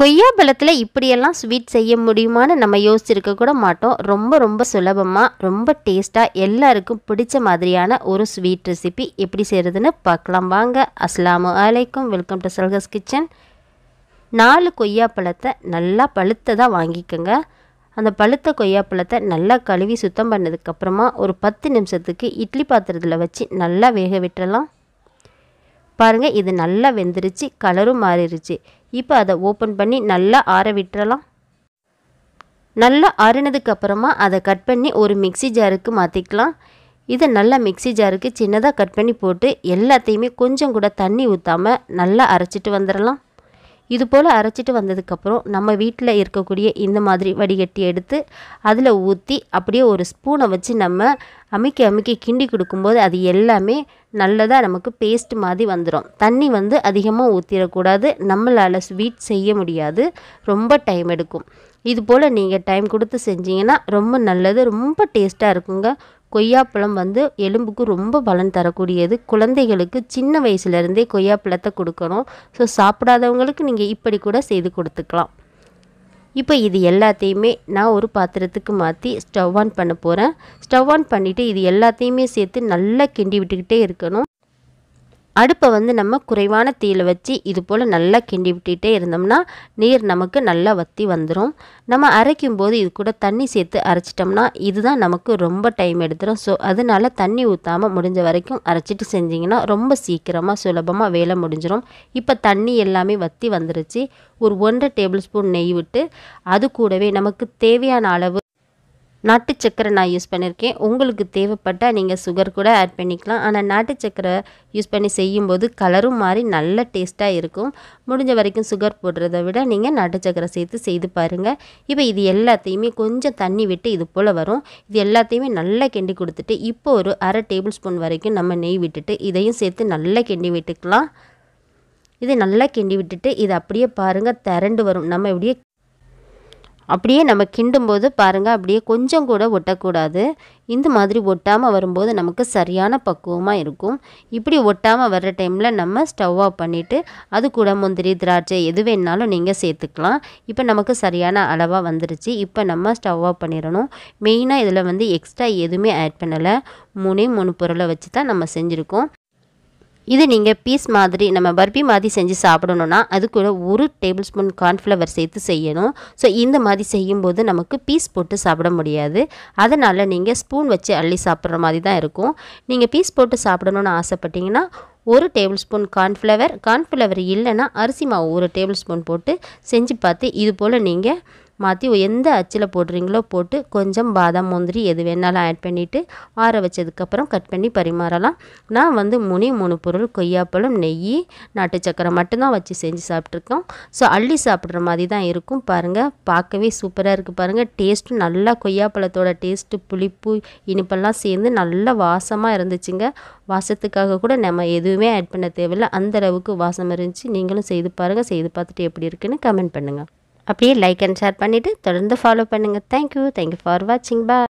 கொய்யா பழத்தில் இப்படியெல்லாம் ஸ்வீட் செய்ய முடியுமான்னு நம்ம யோசிச்சிருக்க கூட மாட்டோம் ரொம்ப ரொம்ப சுலபமாக ரொம்ப டேஸ்ட்டாக எல்லாருக்கும் பிடிச்ச மாதிரியான ஒரு ஸ்வீட் ரெசிபி எப்படி செய்கிறதுன்னு பார்க்கலாம் வாங்க அஸ்லாம் அலைக்கும் வெல்கம் டு சல்கஸ் கிச்சன் நாலு கொய்யா பழத்தை நல்லா பழுத்ததாக வாங்கிக்கோங்க அந்த பழுத்த கொய்யாப்பழத்தை நல்லா கழுவி சுத்தம் பண்ணதுக்கப்புறமா ஒரு பத்து நிமிஷத்துக்கு இட்லி பாத்திரத்தில் வச்சு நல்லா வேக விட்டுறலாம் பாருங்கள் இது நல்லா வெந்துருச்சு கலரும் மாறிடுச்சு இப்போ அதை ஓப்பன் பண்ணி நல்லா ஆற விட்டுறலாம் நல்லா ஆறினதுக்கு அப்புறமா அதை கட் பண்ணி ஒரு மிக்சி ஜாருக்கு மாற்றிக்கலாம் இதை நல்லா மிக்சி ஜாருக்கு சின்னதாக கட் பண்ணி போட்டு எல்லாத்தையுமே கொஞ்சம் கூட தண்ணி ஊற்றாமல் நல்லா அரைச்சிட்டு வந்துடலாம் இது போல் அரைச்சிட்டு வந்ததுக்கப்புறம் நம்ம வீட்டில் இருக்கக்கூடிய இந்த மாதிரி வடிகட்டி எடுத்து அதில் ஊற்றி அப்படியே ஒரு ஸ்பூனை வச்சு நம்ம அமிக்க அமுக்கி கிண்டி கொடுக்கும்போது அது எல்லாமே நல்லதாக நமக்கு பேஸ்ட் மாதிரி வந்துடும் தண்ணி வந்து அதிகமாக ஊற்றிடக்கூடாது நம்மளால் ஸ்வீட் செய்ய முடியாது ரொம்ப டைம் எடுக்கும் இது போல் நீங்கள் டைம் கொடுத்து செஞ்சிங்கன்னா ரொம்ப நல்லது ரொம்ப டேஸ்ட்டாக இருக்குங்க கொய்யாப்பழம் வந்து எலும்புக்கு ரொம்ப பலன் தரக்கூடியது குழந்தைகளுக்கு சின்ன வயசுலேருந்தே கொய்யாப்பழத்தை கொடுக்கணும் ஸோ சாப்பிடாதவங்களுக்கு நீங்கள் இப்படி கூட செய்து கொடுத்துக்கலாம் இப்போ இது எல்லாத்தையுமே நான் ஒரு பாத்திரத்துக்கு மாற்றி ஸ்டவ் ஆன் பண்ண போகிறேன் ஸ்டவ் ஆன் பண்ணிவிட்டு இது எல்லாத்தையுமே சேர்த்து நல்லா கிண்டி விட்டுக்கிட்டே இருக்கணும் அடுப்பை வந்து நம்ம குறைவான தீயில் வச்சு இது போல் நல்லா கிண்டி விட்டுட்டே இருந்தோம்னா நீர் நமக்கு நல்லா வத்தி வந்துடும் நம்ம அரைக்கும் போது இது கூட தண்ணி சேர்த்து அரைச்சிட்டோம்னா இதுதான் நமக்கு ரொம்ப டைம் எடுத்துரும் ஸோ அதனால தண்ணி ஊற்றாமல் முடிஞ்ச வரைக்கும் அரைச்சிட்டு செஞ்சிங்கன்னா ரொம்ப சீக்கிரமாக சுலபமாக வேலை முடிஞ்சிடும் இப்போ தண்ணி எல்லாமே வத்தி வந்துருச்சு ஒரு ஒன்றரை டேபிள் ஸ்பூன் நெய் விட்டு அது கூடவே நமக்கு தேவையான அளவு நாட்டு சக்கரை நான் யூஸ் பண்ணியிருக்கேன் உங்களுக்கு தேவைப்பட்டால் நீங்கள் சுகர் கூட ஆட் பண்ணிக்கலாம் ஆனால் நாட்டு சக்கரை யூஸ் பண்ணி செய்யும்போது கலரும் மாறி நல்ல டேஸ்ட்டாக இருக்கும் முடிஞ்ச வரைக்கும் சுகர் போடுறத விட நீங்கள் நாட்டு சக்கரை சேர்த்து செய்து பாருங்கள் இப்போ இது எல்லாத்தையுமே கொஞ்சம் தண்ணி விட்டு இது போல் வரும் இது எல்லாத்தையுமே நல்லா கிண்டி கொடுத்துட்டு இப்போ ஒரு அரை டேபிள் ஸ்பூன் வரைக்கும் நம்ம நெய் விட்டுட்டு இதையும் சேர்த்து நல்லா கிண்டி விட்டுக்கலாம் இதை நல்லா கிண்டி விட்டுட்டு இதை அப்படியே பாருங்கள் திரண்டு வரும் நம்ம இப்படியே அப்படியே நம்ம கிண்டும் போது பாருங்கள் அப்படியே கொஞ்சம் கூட ஒட்டக்கூடாது இந்த மாதிரி ஒட்டாமல் வரும்போது நமக்கு சரியான பக்குவமாக இருக்கும் இப்படி ஒட்டாமல் வர்ற டைமில் நம்ம ஸ்டவ் ஆஃப் பண்ணிவிட்டு அது கூட முந்திரி திராட்சை எது வேணாலும் நீங்கள் சேர்த்துக்கலாம் இப்போ நமக்கு சரியான அளவாக வந்துருச்சு இப்போ நம்ம ஸ்டவ் ஆஃப் பண்ணிடணும் மெயினாக இதில் வந்து எக்ஸ்ட்ரா எதுவுமே ஆட் பண்ணலை மூணே மூணு பொருளை வச்சு தான் நம்ம செஞ்சுருக்கோம் இது நீங்கள் பீஸ் மாதிரி நம்ம பர்பி மாதிரி செஞ்சு சாப்பிடணுன்னா அது கூட ஒரு டேபிள் ஸ்பூன் கார்ன்ஃப்ளவர் சேர்த்து செய்யணும் ஸோ இந்த மாதிரி செய்யும்போது நமக்கு பீஸ் போட்டு சாப்பிட முடியாது அதனால் நீங்கள் ஸ்பூன் வச்சு அள்ளி சாப்பிட்ற மாதிரி தான் இருக்கும் நீங்கள் பீஸ் போட்டு சாப்பிடணும்னு ஆசைப்பட்டீங்கன்னா ஒரு டேபிள் ஸ்பூன் கார்ன்ஃப்ளவர் கார்ன்ஃப்ளவர் இல்லைன்னா அரிசி மாவு ஒரு டேபிள் ஸ்பூன் போட்டு செஞ்சு பார்த்து இது போல் நீங்கள் மாற்றி எந்த அச்சில் போடுறீங்களோ போட்டு கொஞ்சம் பாதாம் முந்திரி எது வேணாலும் ஆட் பண்ணிவிட்டு ஆற வச்சதுக்கப்புறம் கட் பண்ணி பரிமாறலாம் நான் வந்து முனி மூணு பொருள் கொய்யாப்பழம் நெய் நாட்டு சக்கரை மட்டும்தான் வச்சு செஞ்சு சாப்பிட்ருக்கோம் ஸோ அள்ளி சாப்பிட்ற மாதிரி தான் இருக்கும் பாருங்கள் பார்க்கவே சூப்பராக இருக்குது பாருங்கள் டேஸ்ட்டும் நல்லா கொய்யாப்பழத்தோட டேஸ்ட்டு புளிப்பு இனிப்பெல்லாம் சேர்ந்து நல்லா வாசமாக இருந்துச்சுங்க வாசத்துக்காக கூட நம்ம எதுவுமே ஆட் பண்ண தேவையில்லை அந்தளவுக்கு வாசம் இருந்துச்சு நீங்களும் செய்து பாருங்கள் செய்து பார்த்துட்டு எப்படி இருக்குன்னு கமெண்ட் பண்ணுங்கள் அப்படியே லைக் அண்ட் ஷேர் பண்ணிவிட்டு தொடர்ந்து ஃபாலோ பண்ணுங்கள் தேங்க்யூ தேங்க்யூ ஃபார் வாட்சிங் பா